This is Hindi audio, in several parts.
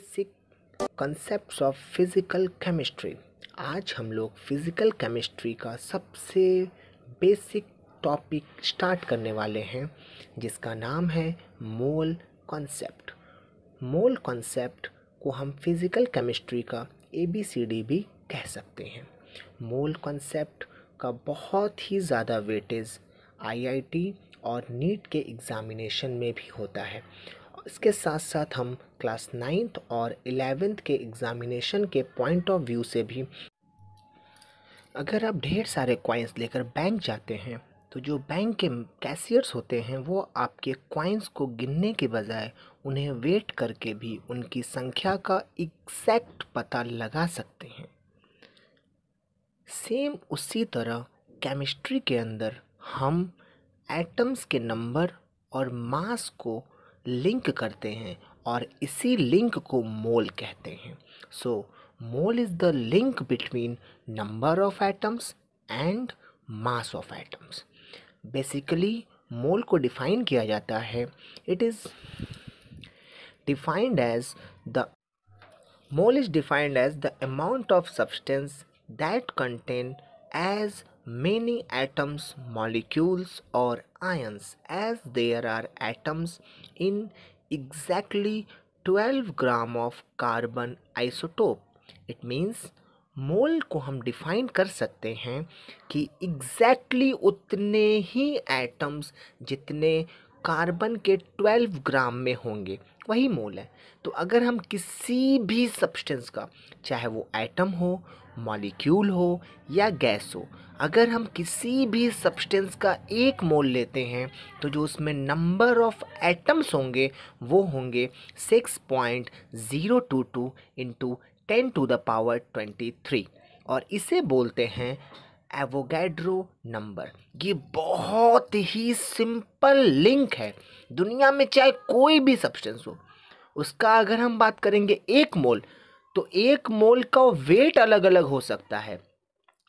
Basic concept of physical chemistry आज हम लोग फिज़िकल केमिस्ट्री का सबसे बेसिक टॉपिक स्टार्ट करने वाले हैं जिसका नाम है मोल कॉन्सेप्ट मोल कॉन्सेप्ट को हम फिज़िकल केमिस्ट्री का ए बी सी डी भी कह सकते हैं मोल कॉन्सेप्ट का बहुत ही ज़्यादा वेटेज आईआईटी और नीट के एग्ज़ामिनेशन में भी होता है इसके साथ साथ हम क्लास नाइन्थ और इलेवेंथ के एग्ज़ामिनेशन के पॉइंट ऑफ व्यू से भी अगर आप ढेर सारे क्वाइंस लेकर बैंक जाते हैं तो जो बैंक के कैशियर्स होते हैं वो आपके क्वाइंस को गिनने के बजाय उन्हें वेट करके भी उनकी संख्या का एग्जैक्ट पता लगा सकते हैं सेम उसी तरह केमिस्ट्री के अंदर हम एटम्स के नंबर और मास को लिंक करते हैं और इसी लिंक को मोल कहते हैं so mole is the link between number of atoms and mass of atoms basically mole को डिफाइन किया जाता है it is defined as the mole is defined as the amount of substance that contain as many atoms, molecules or ions as there are atoms in exactly 12 gram of carbon isotope it means mole को हम डिफाइन कर सकते हैं कि एग्जैक्टली exactly उतने ही एटम्स जितने कार्बन के 12 ग्राम में होंगे वही मोल है तो अगर हम किसी भी सब्सटेंस का चाहे वो एटम हो मॉलिक्यूल हो या गैस हो अगर हम किसी भी सब्सटेंस का एक मोल लेते हैं तो जो उसमें नंबर ऑफ एटम्स होंगे वो होंगे six point zero two two into ten to the power twenty three और इसे बोलते हैं एवोगैड्रो नंबर ये बहुत ही सिंपल लिंक है दुनिया में चाहे कोई भी सब्सटेंस हो उसका अगर हम बात करेंगे एक मोल तो एक मोल का वेट अलग अलग हो सकता है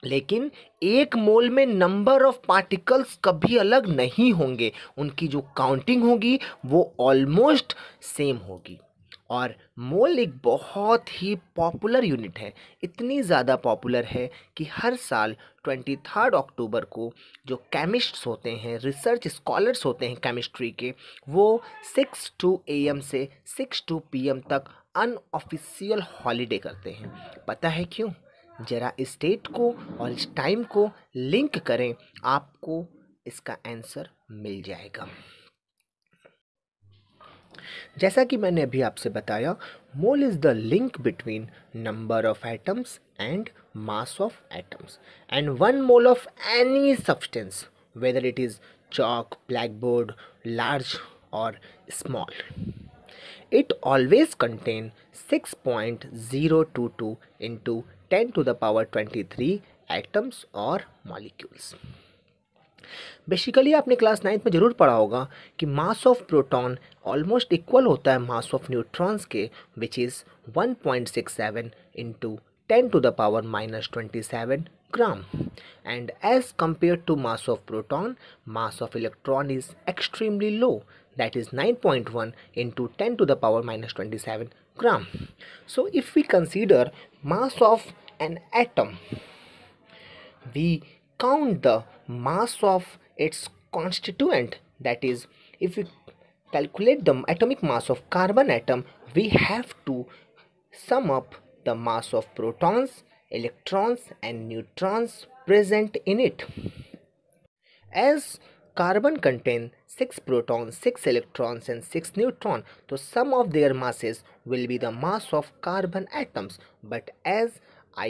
लेकिन एक मोल में नंबर ऑफ पार्टिकल्स कभी अलग नहीं होंगे उनकी जो काउंटिंग होगी वो ऑलमोस्ट सेम होगी और मोल एक बहुत ही पॉपुलर यूनिट है इतनी ज़्यादा पॉपुलर है कि हर साल ट्वेंटी थर्ड अक्टूबर को जो केमिस्ट्स होते हैं रिसर्च स्कॉलर्स होते हैं केमिस्ट्री के वो सिक्स टू ए एम से सिक्स टू पी एम तक अनऑफिशियल हॉलीडे करते हैं पता है क्यों ज़रा इस डेट को और इस टाइम को लिंक करें आपको इसका आंसर मिल जाएगा जैसा कि मैंने अभी आपसे बताया mole is the link between number of atoms and mass of atoms and one mole of any substance whether it is chalk board large और small it always contain six point zero two two into ten to the power twenty three atoms और मॉलिक्यूल्स बेसिकली आपने क्लास नाइन्थ में जरूर पढ़ा होगा कि mass of proton almost equal होता है मास ऑफ न्यूट्रॉन्स के which is one point six seven into ten to the power minus twenty seven gram and as compare to mass of proton mass of electron is extremely low that is nine point one into ten to the power minus twenty seven gram so if we consider mass of an atom we count the mass of its constituent that is if we calculate the atomic mass of carbon atom we have to sum up the mass of protons electrons and neutrons present in it as carbon contain 6 protons 6 electrons and 6 neutron so sum of their masses will be the mass of carbon atoms but as i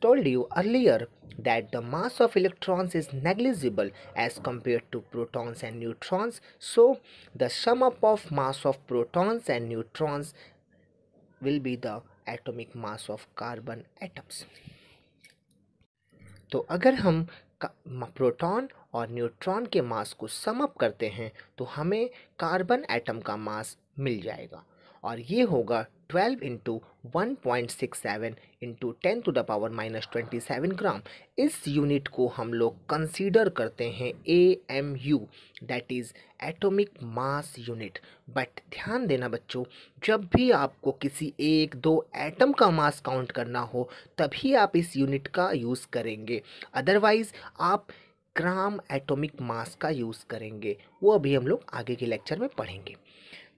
told you earlier that the mass of electrons is negligible as compared to protons and neutrons so the sum up of mass of protons and neutrons will be the atomic mass of carbon atoms तो अगर हम प्रोटॉन और न्यूट्रॉन के मास को सम अप करते हैं तो हमें कार्बन एटम का मास मिल जाएगा और ये होगा 12 into 1.67 into ten to the power minus twenty seven gram इस यूनिट को हम लोग कंसीडर करते हैं A M U that is atomic mass unit but ध्यान देना बच्चों जब भी आपको किसी एक दो एटम का मास काउंट करना हो तभी आप इस यूनिट का यूज़ करेंगे अदरवाइज़ आप ग्राम एटॉमिक मास का यूज़ करेंगे वो अभी हम लोग आगे के लेक्चर में पढ़ेंगे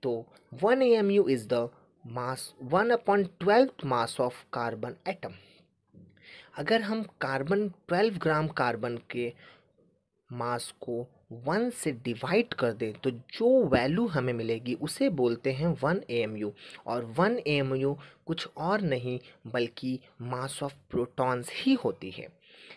तो one A M U is the mass one upon twelve mass of carbon atom अगर हम कार्बन ट्वेल्व ग्राम कार्बन के मास को वन से डिवाइड कर दें तो जो वैल्यू हमें मिलेगी उसे बोलते हैं वन ए एम यू और वन ए एम यू कुछ और नहीं बल्कि मास ऑफ प्रोटॉन्स ही होती है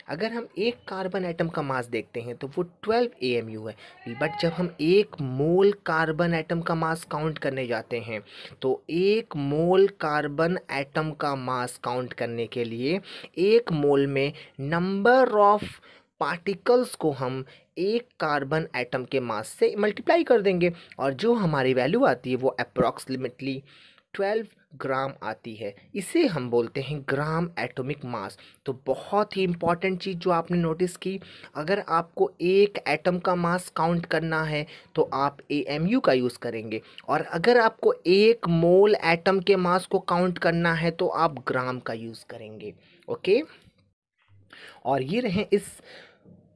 अगर हम एक कार्बन एटम का मास देखते हैं तो वो 12 ए है बट जब हम एक मोल कार्बन एटम का मास काउंट करने जाते हैं तो एक मोल कार्बन एटम का मास काउंट करने के लिए एक मोल में नंबर ऑफ़ पार्टिकल्स को हम एक कार्बन एटम के मास से मल्टीप्लाई कर देंगे और जो हमारी वैल्यू आती है वो अप्रॉक्सीमेटली ट्वेल्व ग्राम आती है इसे हम बोलते हैं ग्राम एटॉमिक मास तो बहुत ही इंपॉर्टेंट चीज़ जो आपने नोटिस की अगर आपको एक एटम का मास काउंट करना है तो आप ए का यूज़ करेंगे और अगर आपको एक मोल एटम के मास को काउंट करना है तो आप ग्राम का यूज़ करेंगे ओके और ये रहे इस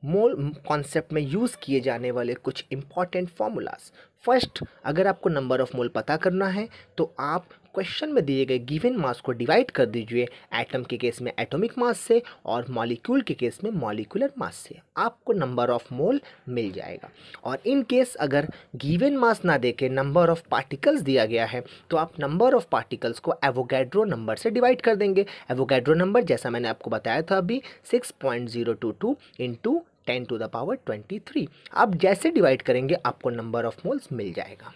मोल कॉन्सेप्ट में यूज़ किए जाने वाले कुछ इम्पॉर्टेंट फार्मूलाज फर्स्ट अगर आपको नंबर ऑफ़ मोल पता करना है तो आप क्वेश्चन में दिए गए गिवन मास को डिवाइड कर दीजिए एटम के केस में एटॉमिक मास से और मॉलिक्यूल के केस में मॉलिकुलर मास से आपको नंबर ऑफ मोल मिल जाएगा और इन केस अगर गिवन मास ना देके नंबर ऑफ पार्टिकल्स दिया गया है तो आप नंबर ऑफ पार्टिकल्स को एवोगैड्रो नंबर से डिवाइड कर देंगे एवोगैड्रो नंबर जैसा मैंने आपको बताया था अभी six point zero two two ten to the power twenty three आप जैसे डिवाइड करेंगे आपको नंबर ऑफ मोल्स मिल जाएगा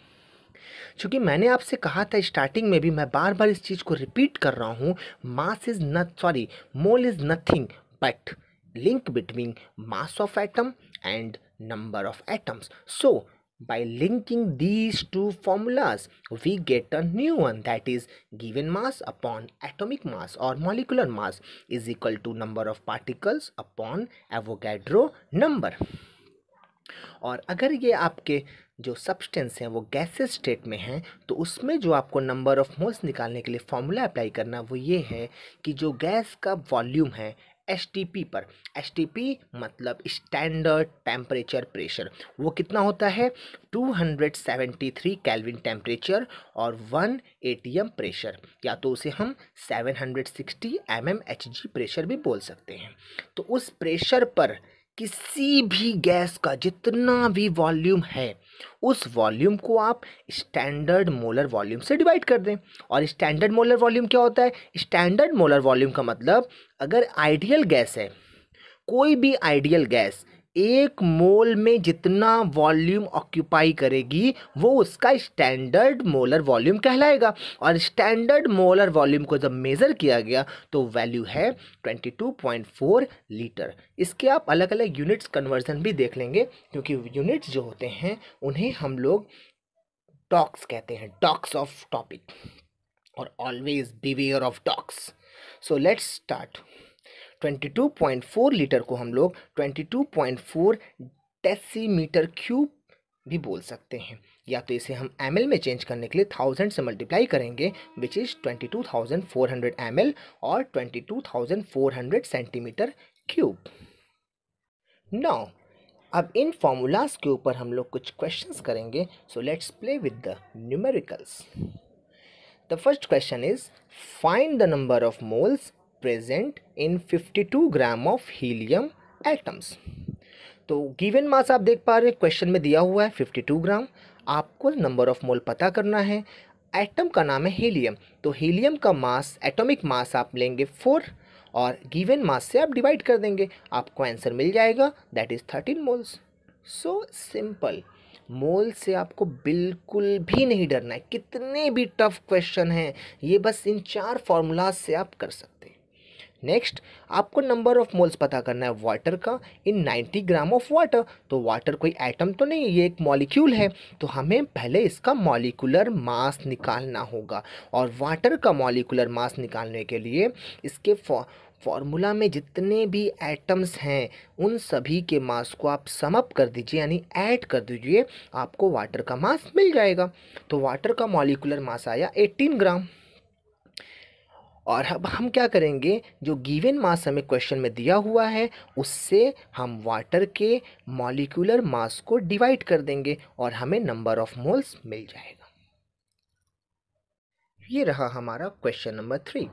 क्योंकि मैंने आपसे कहा था स्टार्टिंग में भी मैं बार बार इस चीज़ को रिपीट कर रहा हूँ mass is nothing sorry mole is nothing but link between mass of atom and number of atoms. So by linking these two formulas we get a new one that is given mass upon atomic mass or molecular mass is equal to number of particles upon Avogadro number. और अगर ये आपके जो सब्सटेंस हैं वो गैसेस स्टेट में हैं तो उसमें जो आपको नंबर ऑफ मोल्स निकालने के लिए फॉर्मूला अप्लाई करना वो ये है कि जो गैस का वॉल्यूम है एस पर एस मतलब स्टैंडर्ड टेम्परेचर प्रेशर वो कितना होता है 273 केल्विन टेम्परेचर और 1 एटीएम प्रेशर या तो उसे हम 760 एमएमएचजी प्रेशर भी बोल सकते हैं तो उस प्रेशर पर किसी भी गैस का जितना भी वॉल्यूम है उस वॉल्यूम को आप स्टैंडर्ड मोलर वॉल्यूम से डिवाइड कर दें और स्टैंडर्ड मोलर वॉल्यूम क्या होता है स्टैंडर्ड मोलर वॉल्यूम का मतलब अगर आइडियल गैस है कोई भी आइडियल गैस एक मोल में जितना वॉल्यूम ऑक्यूपाई करेगी वो उसका स्टैंडर्ड मोलर वॉल्यूम कहलाएगा और स्टैंडर्ड मोलर वॉल्यूम को जब मेज़र किया गया तो वैल्यू है 22.4 लीटर इसके आप अलग अलग यूनिट्स कन्वर्जन भी देख लेंगे क्योंकि यूनिट्स जो होते हैं उन्हें हम लोग टॉक्स कहते हैं टॉक्स ऑफ टॉपिक और always beware of talks so let's start 22.4 litre को हम लोग 22.4 डेसीमीटर क्यूब भी बोल सकते हैं या तो इसे हम एम में चेंज करने के लिए थाउजेंड से मल्टीप्लाई करेंगे which is twenty two thousand four hundred M और twenty two thousand four hundred centimetre cube now अब इन फॉर्मूलाज के ऊपर हम लोग कुछ क्वेश्चंस करेंगे so let's play with the numericals the first question is find the number of moles present in 52 gram of helium atoms तो गिवन मास आप देख पा रहे हैं क्वेश्चन में दिया हुआ है 52 ग्राम आपको नंबर ऑफ मोल पता करना है एटम का नाम है हीलियम तो हीलियम का मास एटॉमिक मास आप लेंगे फोर और गिवन मास से आप डिवाइड कर देंगे आपको आंसर मिल जाएगा that is thirteen moles so simple mole से आपको बिल्कुल भी नहीं डरना है कितने भी टफ क्वेश्चन हैं ये बस इन चार फॉर्मूलाज से आप कर सकते नेक्स्ट आपको नंबर ऑफ मोल्स पता करना है वाटर का इन 90 ग्राम ऑफ वाटर तो वाटर कोई एटम तो नहीं ये एक मॉलिक्यूल है तो हमें पहले इसका मॉलिकुलर मास निकालना होगा और वाटर का मॉलिकुलर मास निकालने के लिए इसके फॉर्मूला में जितने भी एटम्स हैं उन सभी के मास को आप समअप कर दीजिए यानी ऐड कर दीजिए आपको वाटर का मास मिल जाएगा तो वाटर का मॉलिकुलर मास आया 18 ग्राम और अब हम क्या करेंगे जो गिवन मास हमें क्वेश्चन में दिया हुआ है उससे हम वाटर के मॉलिकुलर मास को डिवाइड कर देंगे और हमें नंबर ऑफ मोल्स मिल जाएगा ये रहा हमारा question number three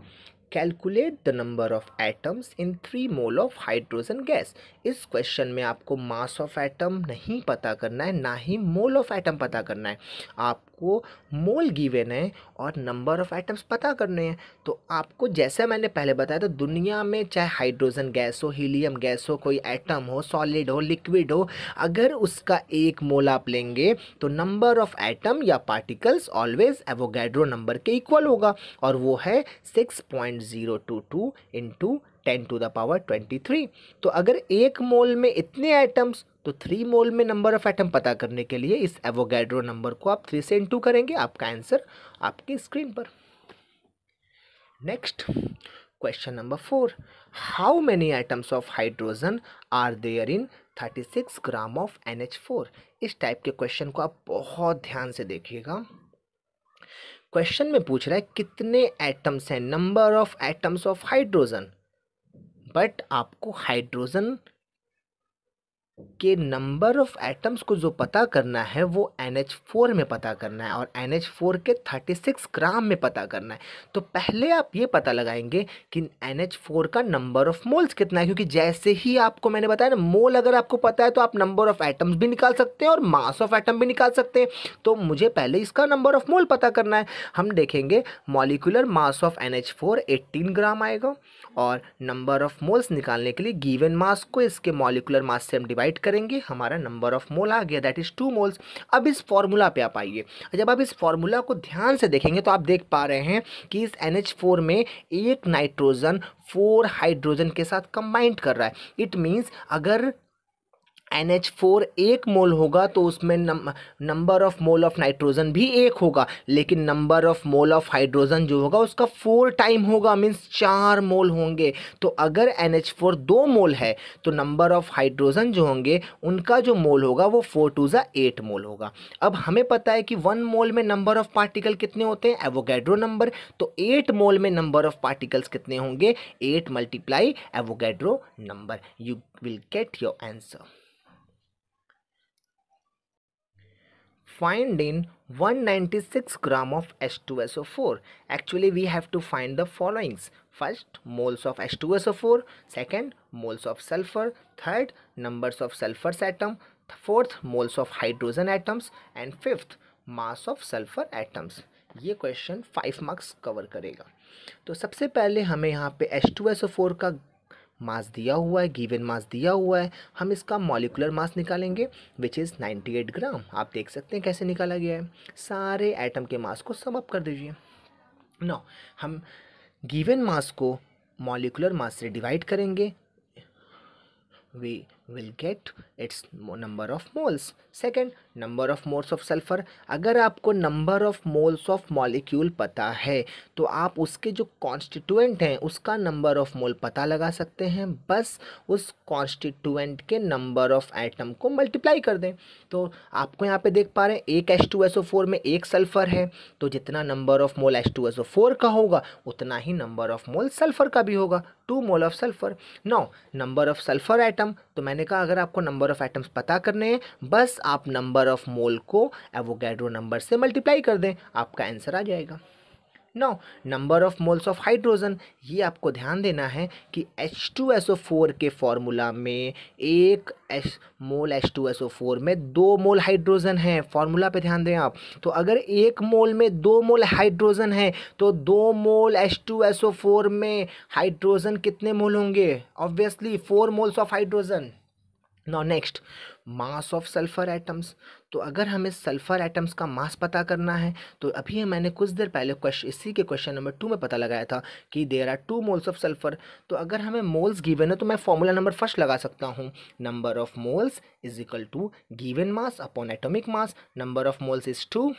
calculate the number of atoms in three mole of hydrogen gas इस क्वेश्चन में आपको मास ऑफ एटम नहीं पता करना है ना ही मोल ऑफ एटम पता करना है आप आपको मोल गिवेन है और नंबर ऑफ़ आइटम्स पता करने हैं तो आपको जैसे मैंने पहले बताया था दुनिया में चाहे हाइड्रोजन गैस हो हीलियम गैस हो कोई एटम हो सॉलिड हो लिक्विड हो अगर उसका एक मोल आप लेंगे तो नंबर ऑफ़ एटम या पार्टिकल्स ऑलवेज एवोगैड्रो नंबर के इक्वल होगा और वो है six point zero two two into ten to the power twenty three तो अगर एक मोल में इतने आइटम्स तो थ्री मोल में नंबर ऑफ एटम पता करने के लिए इस एवोगैड्रो नंबर को आप थ्री से इंटू करेंगे आपका आंसर आपके स्क्रीन पर next question number 4 how many atoms of hydrogen are there in 36 gram of nh4 इस टाइप के क्वेश्चन को आप बहुत ध्यान से देखिएगा क्वेश्चन में पूछ रहा है कितने एटम्स हैं number of atoms of hydrogen but आपको हाइड्रोजन के नंबर ऑफ एटम्स को जो पता करना है वो एन फोर में पता करना है और एन फोर के थर्टी सिक्स ग्राम में पता करना है तो पहले आप ये पता लगाएंगे कि एन फोर का नंबर ऑफ मोल्स कितना है क्योंकि जैसे ही आपको मैंने बताया ना मोल अगर आपको पता है तो आप नंबर ऑफ एटम्स भी निकाल सकते हैं और मास ऑफ एटम भी निकाल सकते हैं तो मुझे पहले इसका नंबर ऑफ मोल पता करना है हम देखेंगे molecular mass of N H four eighteen gram आएगा और नंबर ऑफ मोल्स निकालने के लिए गीवन मास को इसके मॉलिकुलर मास से हम डिवाइड डिवाइड करेंगे हमारा नंबर ऑफ मोल आ गया दैट इज़ टू मोल्स अब इस फॉर्मूला पे आप आइए जब आप इस फॉर्मूला को ध्यान से देखेंगे तो आप देख पा रहे हैं कि इस एन में एक नाइट्रोजन फोर हाइड्रोजन के साथ कंबाइंड कर रहा है इट मीन्स अगर एन एच फोर एक मोल होगा तो उसमें number of mole of nitrogen भी एक होगा लेकिन number of mole of hydrogen जो होगा उसका फोर टाइम होगा मीन्स चार मोल होंगे तो अगर एन एच फोर दो मोल है तो नंबर ऑफ हाइड्रोजन जो होंगे उनका जो मोल होगा वो फोर टू ज़ा एट मोल होगा अब हमें पता है कि वन मोल में नंबर ऑफ पार्टिकल कितने होते हैं एवोगैड्रो नंबर तो एट मोल में नंबर ऑफ पार्टिकल्स कितने होंगे eight multiply Avogadro number you will get your answer find in 196 gram of H2SO4? Actually, we have to find the followings. First, moles of H2SO4. Second, moles of sulfur. Third, numbers of sulfur's atom. Fourth, moles of hydrogen atoms. And fifth, mass of sulfur atoms. ये क्वेश्चन फाइव मार्क्स कवर करेगा तो सबसे पहले हमें यहाँ पे H2SO4 का मास दिया हुआ है गिवन मास दिया हुआ है हम इसका मॉलिकुलर मास निकालेंगे विच इज़ 98 ग्राम आप देख सकते हैं कैसे निकाला गया है सारे एटम के मास को सम अप कर दीजिए नौ हम गिवन मास को मॉलिकुलर मास से डिवाइड करेंगे we will get its number of moles second number of moles of sulfur अगर आपको number of moles of molecule पता है तो आप उसके जो constituent हैं उसका number of mole पता लगा सकते हैं बस उस constituent के number of atom को multiply कर दें तो आपको यहाँ पे देख पा रहे हैं एक H2SO4 में एक सल्फ़र है तो जितना number of mole H2SO4 का होगा उतना ही number of mole सल्फ़र का भी होगा two mole of sulphur now number of sulphur atom तो मैंने कहा अगर आपको नंबर ऑफ आइटम्स पता करने हैं बस आप नंबर ऑफ मोल को एवोगैड्रो नंबर से मल्टीप्लाई कर दें आपका आंसर आ जाएगा now number of moles of hydrogen ये आपको ध्यान देना है कि H two S O four के फॉर्मूला में एक S mole H two S O four में दो मोल हाइड्रोजन है फॉर्मूला पे ध्यान दें आप तो अगर एक मोल में दो मोल हाइड्रोजन है तो दो mole H two S O four में हाइड्रोजन कितने मोल होंगे obviously four moles of hydrogen now next mass of sulphur atoms तो अगर हमें सल्फ़र एटम्स का मास पता करना है तो अभी मैंने कुछ देर पहले क्वेश्चन इसी के क्वेश्चन नंबर टू में पता लगाया था कि there are two moles of sulphur तो अगर हमें मोल्स गिवन है तो मैं फॉर्मूला नंबर फर्स्ट लगा सकता हूँ number of moles is equal to given mass upon atomic mass number of moles is to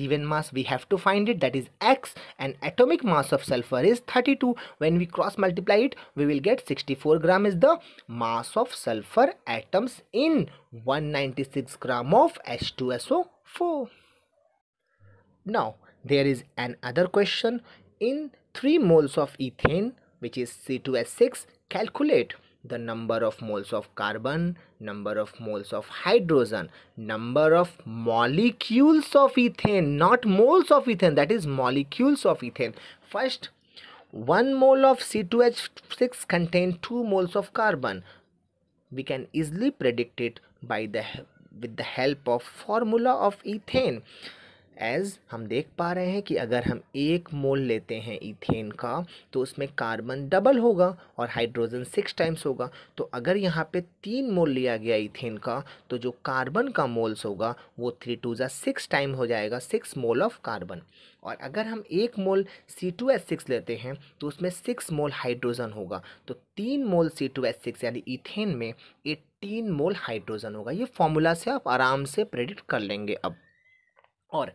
given mass we have to find it that is X and atomic mass of sulphur is thirty two when we cross multiply we will get sixty four gram is the mass of sulphur atoms in 196 gram of H2SO4. Now there is another question in 3 moles of ethane which is C2S6 calculate the number of moles of carbon, number of moles of hydrogen, number of molecules of ethane, not moles of ethane, that is molecules of ethane. First, 1 mole of C2H6 contains 2 moles of carbon, we can easily predict it by the with the help of formula of ethane as हम देख पा रहे हैं कि अगर हम एक मोल लेते हैं इथेन का तो उसमें कार्बन डबल होगा और हाइड्रोजन सिक्स टाइम्स होगा तो अगर यहाँ पे तीन मोल लिया गया इथेन का तो जो कार्बन का मोल्स होगा वो थ्री टू ज़ा सिक्स टाइम हो जाएगा सिक्स मोल ऑफ कार्बन और अगर हम एक mole C two S six लेते हैं तो उसमें सिक्स मोल हाइड्रोजन होगा तो तीन mole C two S six यानी इथेन में एटीन मोल हाइड्रोजन होगा ये फॉर्मूला से आप आराम से प्रेडिक्ट कर लेंगे अब और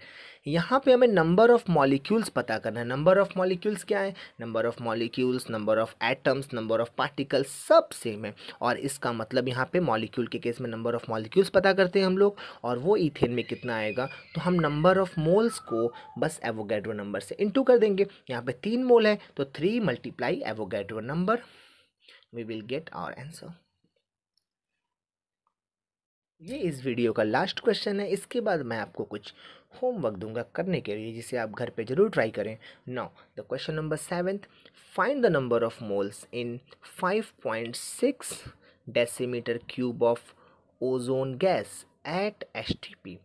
यहाँ पे हमें नंबर ऑफ़ मॉलिक्यूल्स पता करना है नंबर ऑफ़ मॉलिक्यूल्स क्या है number of molecules number of atoms number of particles सब सेम है और इसका मतलब यहाँ पे मॉलिक्यूल के केस में नंबर ऑफ़ मॉलिक्यूल्स पता करते हैं हम लोग और वो इथेन में कितना आएगा तो हम नंबर ऑफ़ मोल्स को बस एवोगेड्रो नंबर से इंटू कर देंगे यहाँ पर तीन मोल है तो three multiply Avogadro number we will get our answer ये इस वीडियो का लास्ट क्वेश्चन है इसके बाद मैं आपको कुछ होमवर्क दूंगा करने के लिए जिसे आप घर पे जरूर ट्राई करें now the question number seventh find the number of moles in 5.6 decimetre cube of ozone gas at STP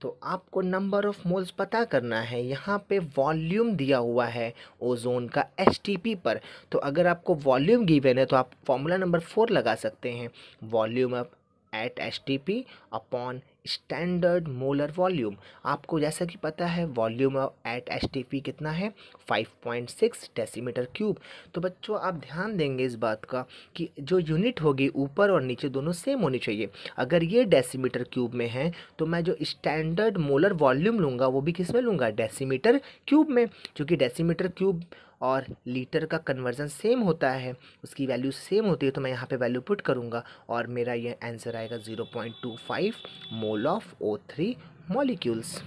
तो आपको नंबर ऑफ मोल्स पता करना है यहाँ पे वॉल्यूम दिया हुआ है ओजोन का एस पर तो अगर आपको वॉल्यूम गिवन है तो आप फॉर्मूला नंबर फोर लगा सकते हैं volume of at H T P upon standard molar volume आपको जैसा कि पता है volume at H T P कितना है 5.6 डेसीमीटर क्यूब तो बच्चों आप ध्यान देंगे इस बात का कि जो यूनिट होगी ऊपर और नीचे दोनों सेम होनी चाहिए अगर ये डेसीमीटर क्यूब में है तो मैं जो स्टैंडर्ड मोलर वॉल्यूम लूँगा वो भी किस में लूँगा डेसीमीटर क्यूब में क्योंकि डेसीमीटर क्यूब और लीटर का कन्वर्जन सेम होता है उसकी वैल्यू सेम होती है तो मैं यहाँ पे वैल्यू पुट करूँगा और मेरा ये आंसर आएगा zero point two five mole of O three molecules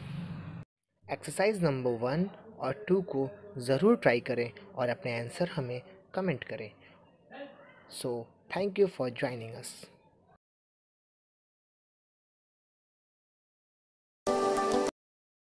exercise number one और टू को ज़रूर ट्राई करें और अपने आंसर हमें कमेंट करें so thank you for joining us